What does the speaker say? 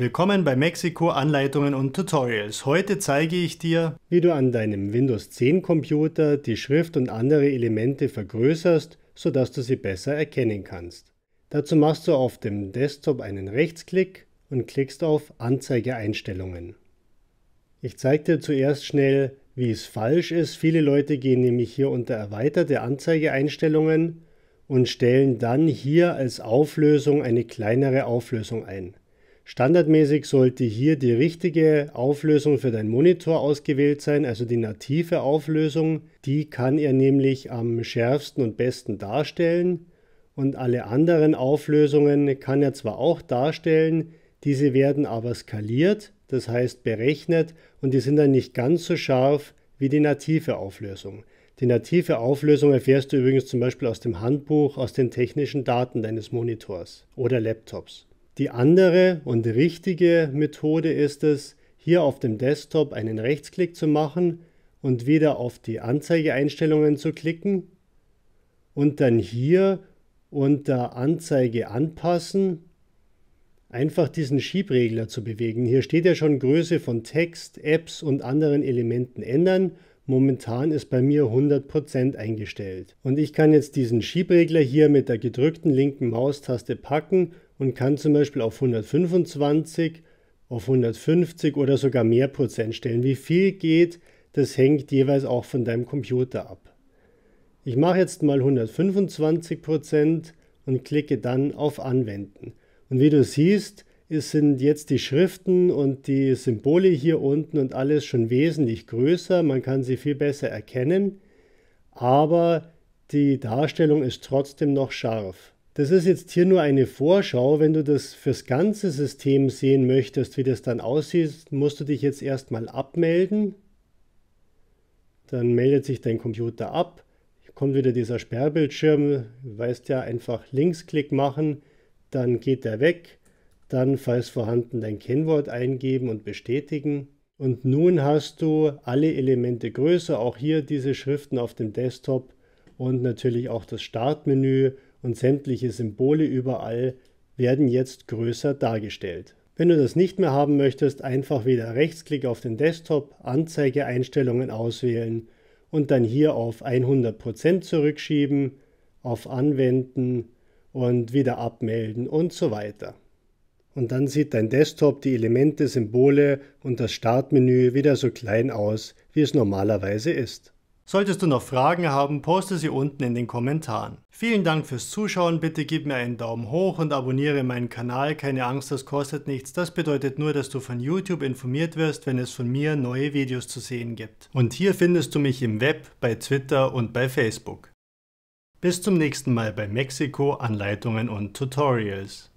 Willkommen bei Mexiko Anleitungen und Tutorials. Heute zeige ich dir, wie du an deinem Windows 10 Computer die Schrift und andere Elemente vergrößerst, sodass du sie besser erkennen kannst. Dazu machst du auf dem Desktop einen Rechtsklick und klickst auf Anzeigeeinstellungen. Ich zeige dir zuerst schnell, wie es falsch ist. Viele Leute gehen nämlich hier unter erweiterte Anzeigeeinstellungen und stellen dann hier als Auflösung eine kleinere Auflösung ein. Standardmäßig sollte hier die richtige Auflösung für deinen Monitor ausgewählt sein, also die native Auflösung. Die kann er nämlich am schärfsten und besten darstellen. Und alle anderen Auflösungen kann er zwar auch darstellen, diese werden aber skaliert, das heißt berechnet und die sind dann nicht ganz so scharf wie die native Auflösung. Die native Auflösung erfährst du übrigens zum Beispiel aus dem Handbuch, aus den technischen Daten deines Monitors oder Laptops. Die andere und richtige Methode ist es, hier auf dem Desktop einen Rechtsklick zu machen und wieder auf die Anzeigeeinstellungen zu klicken und dann hier unter Anzeige anpassen einfach diesen Schiebregler zu bewegen. Hier steht ja schon Größe von Text, Apps und anderen Elementen ändern. Momentan ist bei mir 100% eingestellt. Und ich kann jetzt diesen Schiebregler hier mit der gedrückten linken Maustaste packen und kann zum Beispiel auf 125, auf 150 oder sogar mehr Prozent stellen. Wie viel geht, das hängt jeweils auch von deinem Computer ab. Ich mache jetzt mal 125 Prozent und klicke dann auf Anwenden. Und wie du siehst, es sind jetzt die Schriften und die Symbole hier unten und alles schon wesentlich größer. Man kann sie viel besser erkennen, aber die Darstellung ist trotzdem noch scharf. Das ist jetzt hier nur eine Vorschau. Wenn du das fürs ganze System sehen möchtest, wie das dann aussieht, musst du dich jetzt erstmal abmelden. Dann meldet sich dein Computer ab. Hier kommt wieder dieser Sperrbildschirm. Du weißt ja, einfach Linksklick machen. Dann geht er weg. Dann, falls vorhanden, dein Kennwort eingeben und bestätigen. Und nun hast du alle Elemente größer, auch hier diese Schriften auf dem Desktop und natürlich auch das Startmenü und sämtliche Symbole überall werden jetzt größer dargestellt. Wenn du das nicht mehr haben möchtest, einfach wieder Rechtsklick auf den Desktop, Anzeige Einstellungen auswählen und dann hier auf 100% zurückschieben, auf Anwenden und wieder abmelden und so weiter. Und dann sieht dein Desktop die Elemente, Symbole und das Startmenü wieder so klein aus, wie es normalerweise ist. Solltest du noch Fragen haben, poste sie unten in den Kommentaren. Vielen Dank fürs Zuschauen, bitte gib mir einen Daumen hoch und abonniere meinen Kanal. Keine Angst, das kostet nichts. Das bedeutet nur, dass du von YouTube informiert wirst, wenn es von mir neue Videos zu sehen gibt. Und hier findest du mich im Web, bei Twitter und bei Facebook. Bis zum nächsten Mal bei Mexiko Anleitungen und Tutorials.